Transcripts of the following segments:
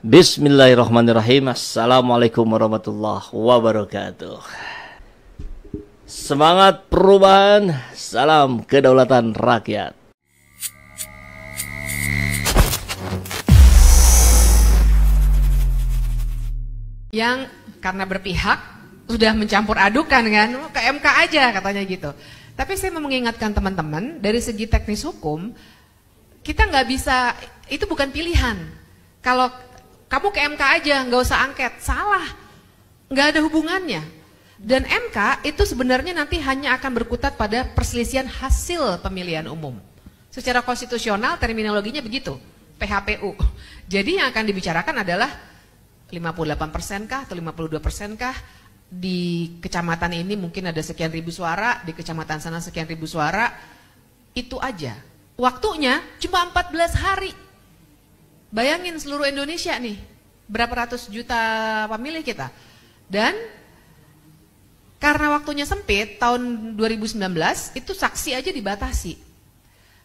Bismillahirrahmanirrahim Assalamualaikum warahmatullahi wabarakatuh Semangat perubahan Salam kedaulatan rakyat Yang karena berpihak Sudah mencampur adukan kan oh, Ke MK aja katanya gitu Tapi saya mau mengingatkan teman-teman Dari segi teknis hukum Kita nggak bisa Itu bukan pilihan kalau kamu ke MK aja, nggak usah angket. Salah, nggak ada hubungannya. Dan MK itu sebenarnya nanti hanya akan berkutat pada perselisihan hasil pemilihan umum. Secara konstitusional terminologinya begitu, PHPU. Jadi yang akan dibicarakan adalah 58% persen kah atau 52% kah di kecamatan ini mungkin ada sekian ribu suara, di kecamatan sana sekian ribu suara, itu aja. Waktunya cuma 14 hari Bayangin seluruh Indonesia nih, berapa ratus juta pemilih kita. Dan karena waktunya sempit, tahun 2019 itu saksi aja dibatasi.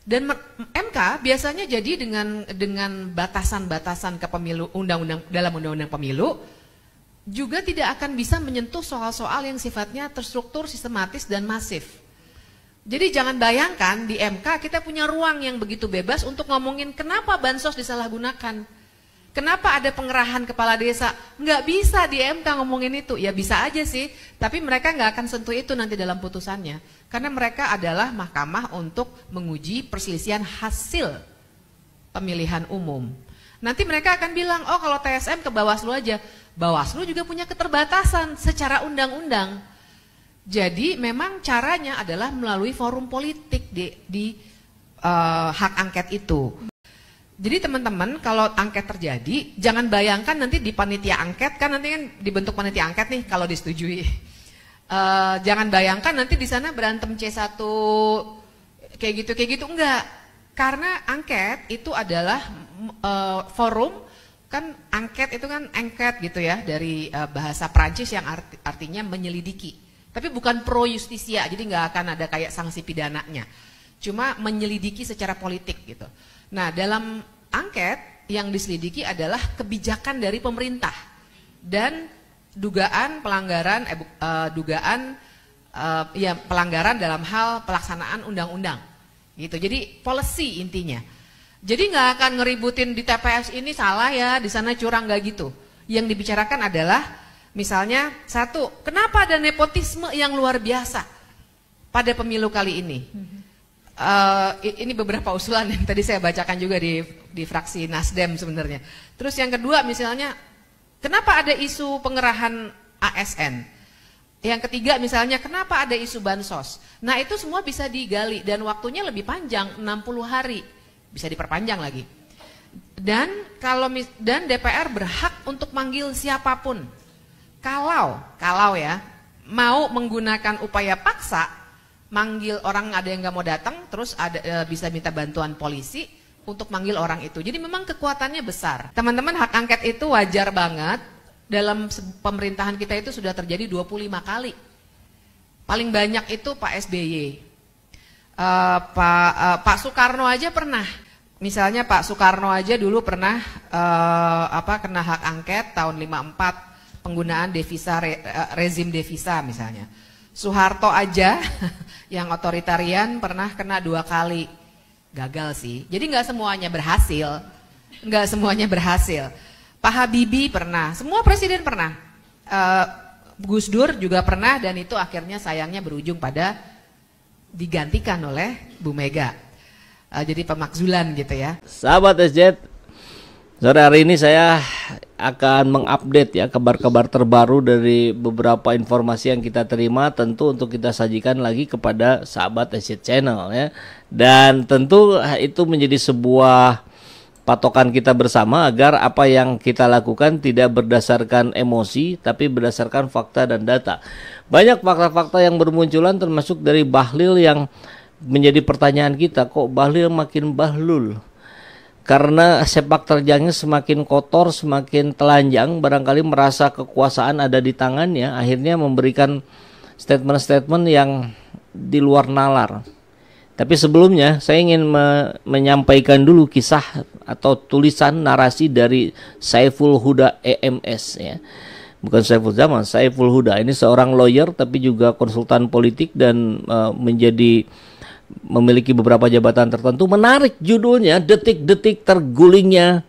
Dan MK biasanya jadi dengan dengan batasan-batasan ke pemilu undang-undang dalam undang-undang pemilu juga tidak akan bisa menyentuh soal-soal yang sifatnya terstruktur, sistematis dan masif. Jadi jangan bayangkan di MK kita punya ruang yang begitu bebas untuk ngomongin kenapa bansos disalahgunakan. Kenapa ada pengerahan kepala desa? Nggak bisa di MK ngomongin itu. Ya bisa aja sih, tapi mereka nggak akan sentuh itu nanti dalam putusannya. Karena mereka adalah mahkamah untuk menguji perselisihan hasil pemilihan umum. Nanti mereka akan bilang, oh kalau TSM ke Bawaslu aja. Bawaslu juga punya keterbatasan secara undang-undang. Jadi memang caranya adalah melalui forum politik di, di uh, hak angket itu. Jadi teman-teman kalau angket terjadi, jangan bayangkan nanti di panitia angket kan nanti kan dibentuk panitia angket nih kalau disetujui. Uh, jangan bayangkan nanti di sana berantem C1 kayak gitu kayak gitu enggak. Karena angket itu adalah uh, forum kan angket itu kan angket gitu ya dari uh, bahasa Prancis yang arti, artinya menyelidiki tapi bukan pro justisia, jadi nggak akan ada kayak sanksi pidananya. Cuma menyelidiki secara politik gitu. Nah, dalam angket yang diselidiki adalah kebijakan dari pemerintah dan dugaan pelanggaran eh, eh dugaan eh, ya pelanggaran dalam hal pelaksanaan undang-undang. Gitu. Jadi policy intinya. Jadi nggak akan ngeributin di TPS ini salah ya, di sana curang nggak gitu. Yang dibicarakan adalah Misalnya, satu, kenapa ada nepotisme yang luar biasa pada pemilu kali ini? Uh, ini beberapa usulan yang tadi saya bacakan juga di, di fraksi Nasdem sebenarnya. Terus yang kedua misalnya, kenapa ada isu pengerahan ASN? Yang ketiga misalnya, kenapa ada isu bansos? Nah itu semua bisa digali dan waktunya lebih panjang, 60 hari. Bisa diperpanjang lagi. Dan kalau dan DPR berhak untuk manggil siapapun kalau, kalau ya, mau menggunakan upaya paksa, manggil orang ada yang nggak mau datang, terus ada e, bisa minta bantuan polisi untuk manggil orang itu. Jadi memang kekuatannya besar. Teman-teman hak angket itu wajar banget. Dalam pemerintahan kita itu sudah terjadi 25 kali. Paling banyak itu Pak SBY. e, eh, Pak e, Pak Soekarno aja pernah. Misalnya Pak Soekarno aja dulu pernah uh, apa kena hak angket tahun 54 penggunaan devisa eh, rezim devisa misalnya. Soeharto aja yang otoritarian pernah kena dua kali gagal sih. Jadi nggak semuanya berhasil, nggak semuanya berhasil. Pak Habibie pernah, semua presiden pernah. Uh, Gus Dur juga pernah dan itu akhirnya sayangnya berujung pada digantikan oleh Bu Mega. Uh, jadi pemakzulan gitu ya. Sahabat SJ, Sore hari ini saya akan mengupdate ya kabar-kabar terbaru dari beberapa informasi yang kita terima tentu untuk kita sajikan lagi kepada sahabat Asia Channel ya. Dan tentu eh, itu menjadi sebuah patokan kita bersama agar apa yang kita lakukan tidak berdasarkan emosi tapi berdasarkan fakta dan data. Banyak fakta-fakta yang bermunculan termasuk dari Bahlil yang menjadi pertanyaan kita kok Bahlil makin bahlul karena sepak terjangnya semakin kotor, semakin telanjang, barangkali merasa kekuasaan ada di tangannya, akhirnya memberikan statement-statement yang di luar nalar. Tapi sebelumnya saya ingin me menyampaikan dulu kisah atau tulisan narasi dari Saiful Huda EMS ya. Bukan Saiful Zaman, Saiful Huda ini seorang lawyer tapi juga konsultan politik dan uh, menjadi memiliki beberapa jabatan tertentu menarik judulnya detik-detik tergulingnya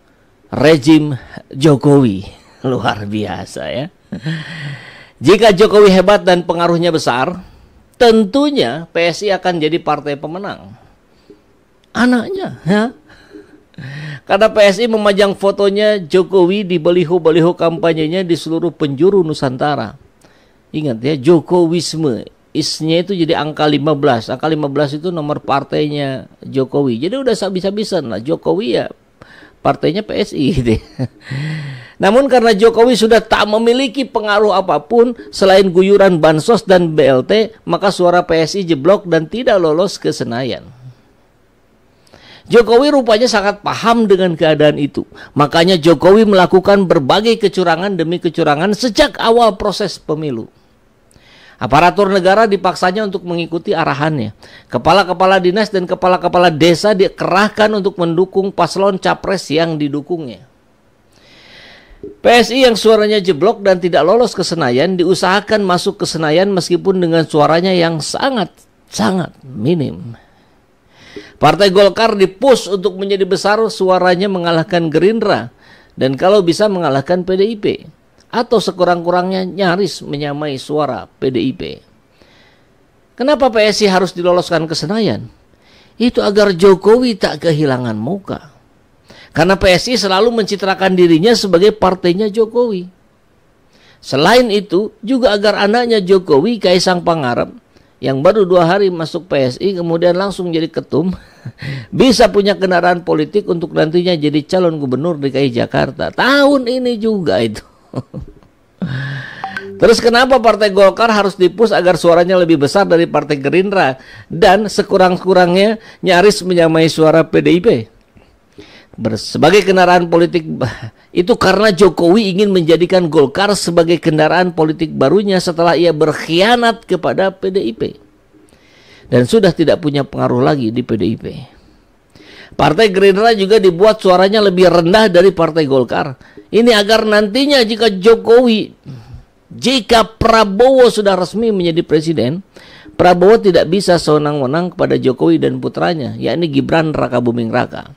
rezim Jokowi luar biasa ya jika Jokowi hebat dan pengaruhnya besar tentunya PSI akan jadi partai pemenang anaknya ya karena PSI memajang fotonya Jokowi di baliho-baliho kampanyenya di seluruh penjuru Nusantara. Ingat ya, Jokowisme isnya itu jadi angka 15. Angka 15 itu nomor partainya Jokowi. Jadi udah bisa-bisa lah Jokowi ya partainya PSI gitu. Namun karena Jokowi sudah tak memiliki pengaruh apapun selain guyuran bansos dan BLT, maka suara PSI jeblok dan tidak lolos ke Senayan. Jokowi rupanya sangat paham dengan keadaan itu. Makanya Jokowi melakukan berbagai kecurangan demi kecurangan sejak awal proses pemilu. Aparatur negara dipaksanya untuk mengikuti arahannya. Kepala-kepala dinas dan kepala-kepala desa dikerahkan untuk mendukung paslon capres yang didukungnya. PSI yang suaranya jeblok dan tidak lolos ke Senayan diusahakan masuk ke Senayan meskipun dengan suaranya yang sangat-sangat minim. Partai Golkar dipus untuk menjadi besar suaranya mengalahkan Gerindra dan kalau bisa mengalahkan PDIP atau sekurang-kurangnya nyaris menyamai suara PDIP. Kenapa PSI harus diloloskan ke Senayan? Itu agar Jokowi tak kehilangan muka. Karena PSI selalu mencitrakan dirinya sebagai partainya Jokowi. Selain itu, juga agar anaknya Jokowi, Kaisang Pangarep, yang baru dua hari masuk PSI kemudian langsung jadi ketum bisa punya kendaraan politik untuk nantinya jadi calon gubernur DKI Jakarta tahun ini juga itu Terus kenapa Partai Golkar harus dipus agar suaranya lebih besar dari Partai Gerindra dan sekurang-kurangnya nyaris menyamai suara PDIP? Sebagai kendaraan politik itu karena Jokowi ingin menjadikan Golkar sebagai kendaraan politik barunya setelah ia berkhianat kepada PDIP dan sudah tidak punya pengaruh lagi di PDIP. Partai Gerindra juga dibuat suaranya lebih rendah dari Partai Golkar. Ini agar nantinya jika Jokowi, jika Prabowo sudah resmi menjadi presiden, Prabowo tidak bisa sewenang-wenang kepada Jokowi dan putranya, yakni Gibran Raka Buming Raka.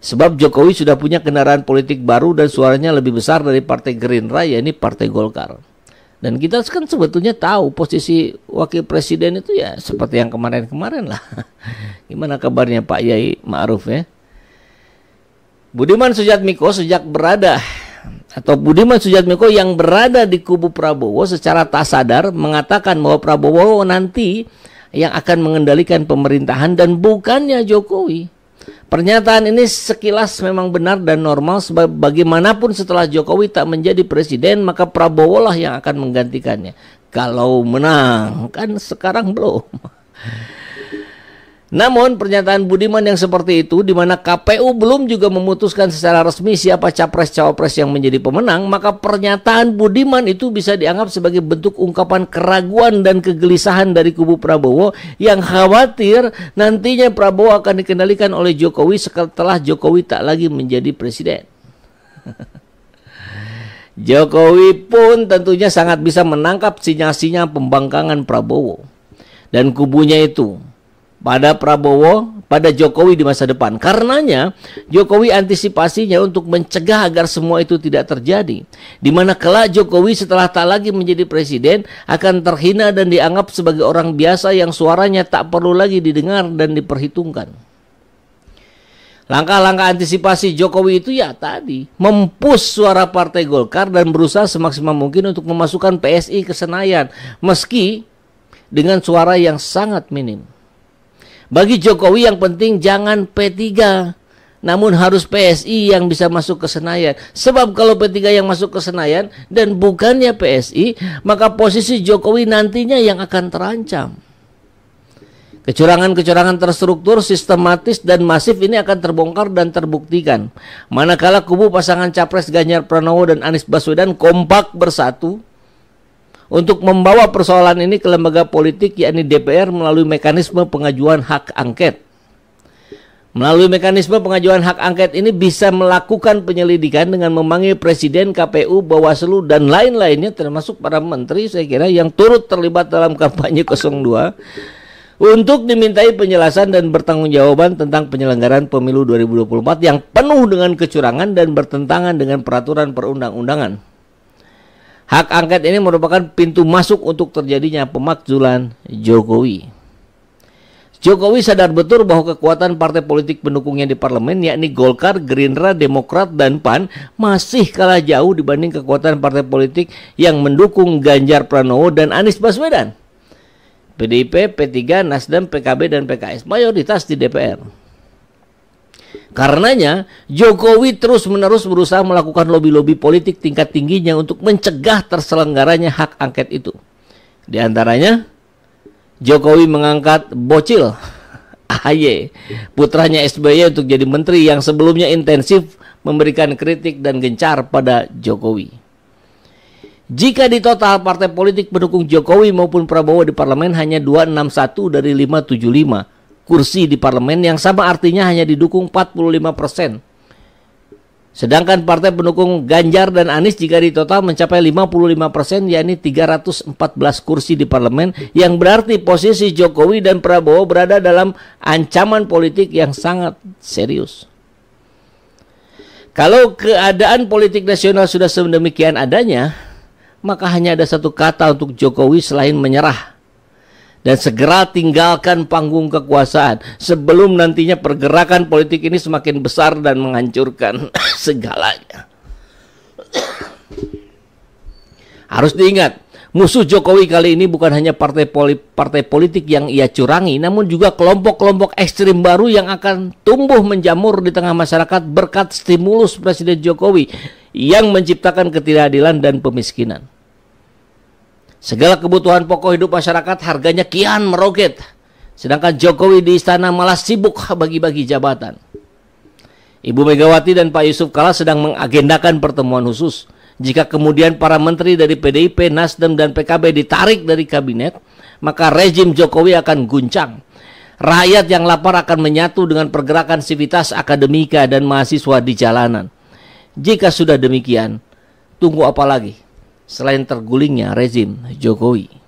Sebab Jokowi sudah punya kendaraan politik baru dan suaranya lebih besar dari Partai Gerindra, yakni Partai Golkar. Dan kita kan sebetulnya tahu posisi wakil presiden itu ya seperti yang kemarin-kemarin lah. Gimana kabarnya Pak Yai Ma'ruf ya? Budiman Sujatmiko sejak berada atau Budiman Sujatmiko yang berada di kubu Prabowo secara tak sadar mengatakan bahwa Prabowo nanti yang akan mengendalikan pemerintahan dan bukannya Jokowi. Pernyataan ini sekilas memang benar dan normal sebab bagaimanapun setelah Jokowi tak menjadi presiden maka Prabowo lah yang akan menggantikannya. Kalau menang kan sekarang belum. Namun pernyataan Budiman yang seperti itu di mana KPU belum juga memutuskan secara resmi siapa capres-cawapres yang menjadi pemenang, maka pernyataan Budiman itu bisa dianggap sebagai bentuk ungkapan keraguan dan kegelisahan dari kubu Prabowo yang khawatir nantinya Prabowo akan dikendalikan oleh Jokowi setelah Jokowi tak lagi menjadi presiden. Jokowi pun tentunya sangat bisa menangkap sinyal-sinyal pembangkangan Prabowo dan kubunya itu pada Prabowo, pada Jokowi di masa depan. Karenanya, Jokowi antisipasinya untuk mencegah agar semua itu tidak terjadi. Di mana kelak Jokowi setelah tak lagi menjadi presiden akan terhina dan dianggap sebagai orang biasa yang suaranya tak perlu lagi didengar dan diperhitungkan. Langkah-langkah antisipasi Jokowi itu ya tadi mempus suara Partai Golkar dan berusaha semaksimal mungkin untuk memasukkan PSI ke Senayan meski dengan suara yang sangat minim. Bagi Jokowi yang penting jangan P3 namun harus PSI yang bisa masuk ke Senayan. Sebab kalau P3 yang masuk ke Senayan dan bukannya PSI, maka posisi Jokowi nantinya yang akan terancam. Kecurangan-kecurangan terstruktur, sistematis, dan masif ini akan terbongkar dan terbuktikan. Manakala kubu pasangan Capres Ganjar Pranowo dan Anies Baswedan kompak bersatu, untuk membawa persoalan ini ke lembaga politik yakni DPR melalui mekanisme pengajuan hak angket. Melalui mekanisme pengajuan hak angket ini bisa melakukan penyelidikan dengan memanggil presiden, KPU, Bawaslu dan lain-lainnya termasuk para menteri saya kira yang turut terlibat dalam kampanye 02 untuk dimintai penjelasan dan bertanggung jawaban tentang penyelenggaraan pemilu 2024 yang penuh dengan kecurangan dan bertentangan dengan peraturan perundang-undangan. Hak angket ini merupakan pintu masuk untuk terjadinya pemakzulan Jokowi. Jokowi sadar betul bahwa kekuatan partai politik pendukungnya di parlemen yakni Golkar, Gerindra, Demokrat, dan PAN masih kalah jauh dibanding kekuatan partai politik yang mendukung Ganjar Pranowo dan Anies Baswedan. PDIP, P3, Nasdem, PKB, dan PKS mayoritas di DPR. Karenanya, Jokowi terus-menerus berusaha melakukan lobi-lobi politik tingkat tingginya untuk mencegah terselenggaranya hak angket itu. Di antaranya, Jokowi mengangkat bocil AHY, putranya SBY untuk jadi menteri yang sebelumnya intensif memberikan kritik dan gencar pada Jokowi. Jika di total partai politik pendukung Jokowi maupun Prabowo di parlemen hanya 261 dari 575, kursi di parlemen yang sama artinya hanya didukung 45 persen. Sedangkan partai pendukung Ganjar dan Anies jika di total mencapai 55 persen, yakni 314 kursi di parlemen, yang berarti posisi Jokowi dan Prabowo berada dalam ancaman politik yang sangat serius. Kalau keadaan politik nasional sudah sedemikian adanya, maka hanya ada satu kata untuk Jokowi selain menyerah dan segera tinggalkan panggung kekuasaan sebelum nantinya pergerakan politik ini semakin besar dan menghancurkan segalanya. Harus diingat, musuh Jokowi kali ini bukan hanya partai, poli partai politik yang ia curangi, namun juga kelompok-kelompok ekstrim baru yang akan tumbuh menjamur di tengah masyarakat berkat stimulus Presiden Jokowi yang menciptakan ketidakadilan dan pemiskinan. Segala kebutuhan pokok hidup masyarakat harganya kian meroket. Sedangkan Jokowi di istana malah sibuk bagi-bagi jabatan. Ibu Megawati dan Pak Yusuf Kala sedang mengagendakan pertemuan khusus. Jika kemudian para menteri dari PDIP, Nasdem, dan PKB ditarik dari kabinet, maka rezim Jokowi akan guncang. Rakyat yang lapar akan menyatu dengan pergerakan sivitas akademika dan mahasiswa di jalanan. Jika sudah demikian, tunggu apa lagi? selain tergulingnya rezim Jokowi.